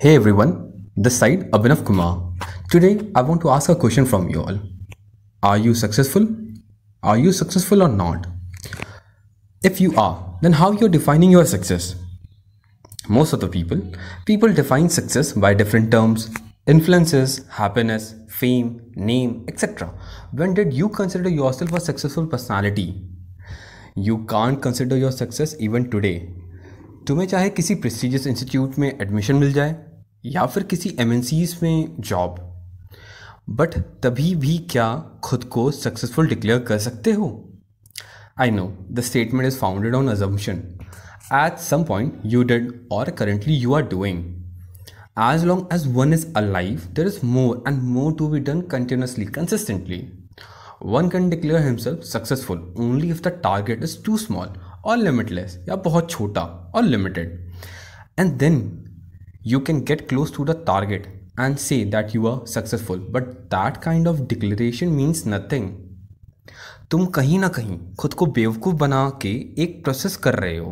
Hey everyone, this side Abhinav Kumar. Today I want to ask a question from you all. Are you successful? Are you successful or not? If you are, then how you're defining your success? Most of the people, people define success by different terms, influences, happiness, fame, name, etc. When did you consider yourself a successful personality? You can't consider your success even today. तुम्हें चाहे किसी prestigious institute में admission मिल जाए या फिर किसी M में जॉब बट तभी भी क्या खुद को सक्सेसफुल डिक्लेयर कर सकते हो I know the statement is founded on assumption at some point you did और currently you are doing as long as one is a life there is more and more to be done continuously consistently one can declare himself successful only if the target is too small और limitless या बहुत छोटा और limited and then you can get close to the target and say that you are successful but that kind of declaration means nothing तुम कहीं ना कहीं खुद को बेवकूफ़ बना के एक प्रोसेस कर रहे हो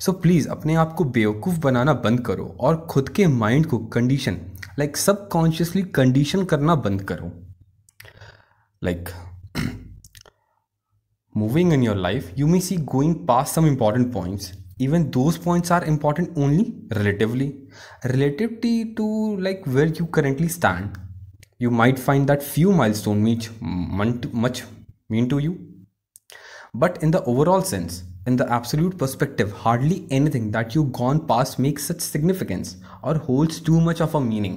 सो so प्लीज़ अपने आप को बेवकूफ़ बनाना बंद करो और खुद के माइंड को condition like subconsciously condition करना बंद करो like moving in your life you may see going past some important points even those points are important only relatively relatively to like where you currently stand you might find that few milestone means much mean to you but in the overall sense in the absolute perspective hardly anything that you gone past makes such significance or holds too much of a meaning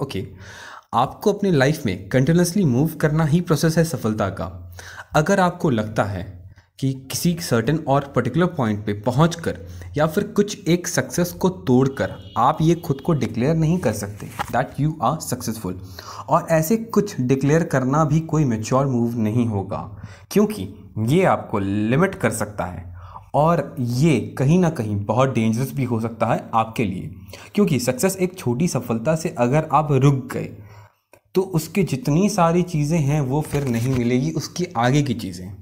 okay. आपको अपने life में continuously move करना ही process है सफलता का अगर आपको लगता है कि किसी सर्टेन और पर्टिकुलर पॉइंट पे पहुँच कर या फिर कुछ एक सक्सेस को तोड़कर आप ये खुद को डिक्लेयर नहीं कर सकते दैट यू आर सक्सेसफुल और ऐसे कुछ डिक्लेयर करना भी कोई मेच्योर मूव नहीं होगा क्योंकि ये आपको लिमिट कर सकता है और ये कहीं ना कहीं बहुत डेंजरस भी हो सकता है आपके लिए क्योंकि सक्सेस एक छोटी सफलता से अगर आप रुक गए तो उसके जितनी सारी चीज़ें हैं वो फिर नहीं मिलेगी उसकी आगे की चीज़ें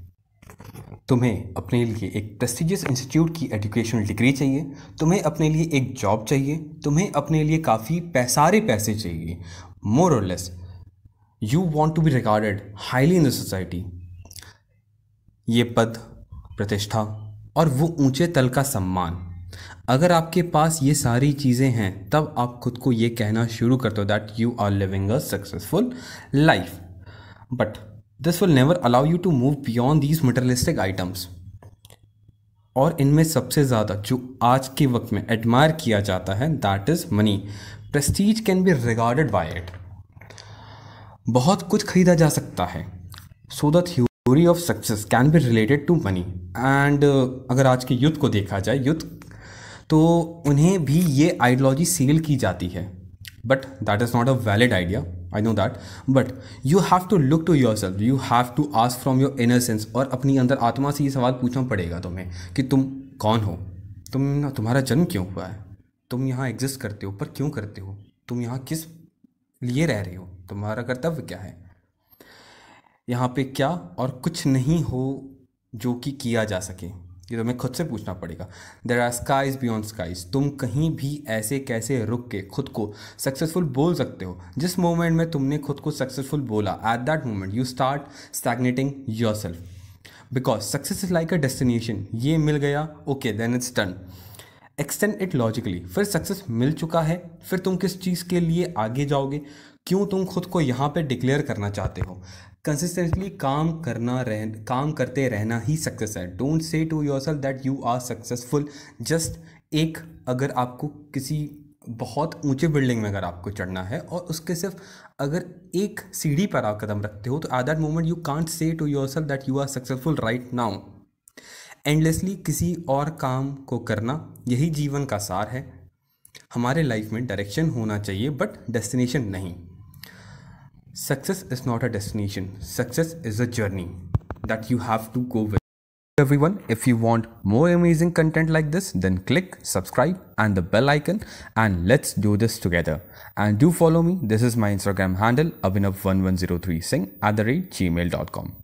तुम्हें अपने लिए एक प्रेस्टिजियस इंस्टीट्यूट की एजुकेशनल डिग्री चाहिए तुम्हें अपने लिए एक जॉब चाहिए तुम्हें अपने लिए काफ़ी पैसारे पैसे चाहिए मोर और less you want to be recorded highly in the society ये पद प्रतिष्ठा और वो ऊंचे तल का सम्मान अगर आपके पास ये सारी चीज़ें हैं तब आप खुद को ये कहना शुरू कर दो that you are living a successful life but this will never allow you to move beyond these materialistic items और इनमें सबसे ज़्यादा जो आज के वक्त में एडमायर किया जाता है that is money prestige can be regarded by it बहुत कुछ खरीदा जा सकता है so the theory of success can be related to money and अगर आज के युद्ध को देखा जाए युद्ध तो उन्हें भी ये आइडियोलॉजी सेल की जाती है but that is not a valid idea I know that but you have to look to your self you have to ask from your inner sense और अपनी अंदर आत्मा से ये सवाल पूछना पड़ेगा तुम्हें कि तुम कौन हो तुम तुम्हारा जन्म क्यों हुआ है तुम यहाँ एग्जिस्ट करते हो पर क्यों करते हो तुम यहाँ किस लिए रह रहे हो तुम्हारा कर्तव्य क्या है यहाँ पे क्या और कुछ नहीं हो जो कि किया जा सके ये तो मैं खुद से पूछना पड़ेगा there are skies beyond skies तुम कहीं भी ऐसे कैसे रुक के खुद को सक्सेसफुल बोल सकते हो जिस मोमेंट में तुमने खुद को सक्सेसफुल बोला at that moment you start stagnating your self because success is like a destination ये मिल गया okay then it's done extend it logically फिर सक्सेस मिल चुका है फिर तुम किस चीज़ के लिए आगे जाओगे क्यों तुम खुद को यहाँ पे डिक्लेयर करना चाहते हो कंसिस्टेंटली काम करना रह काम करते रहना ही सक्सेस है don't say to your self that you are successful just एक अगर आपको किसी बहुत ऊंचे बिल्डिंग में अगर आपको चढ़ना है और उसके सिर्फ अगर एक सीढ़ी पर आप कदम रखते हो तो at that moment you can't say to your self that you are successful right now endlessly किसी और काम को करना यही जीवन का सार है हमारे लाइफ में डायरेक्शन होना चाहिए बट डेस्टिनेशन नहीं success is not a destination success is a journey that you have to go with every one if you want more amazing content like this then click subscribe and the bell icon and let's do this together and do follow me this is my Instagram handle Abhinav one one zero three Singh at the rate Gmail dot com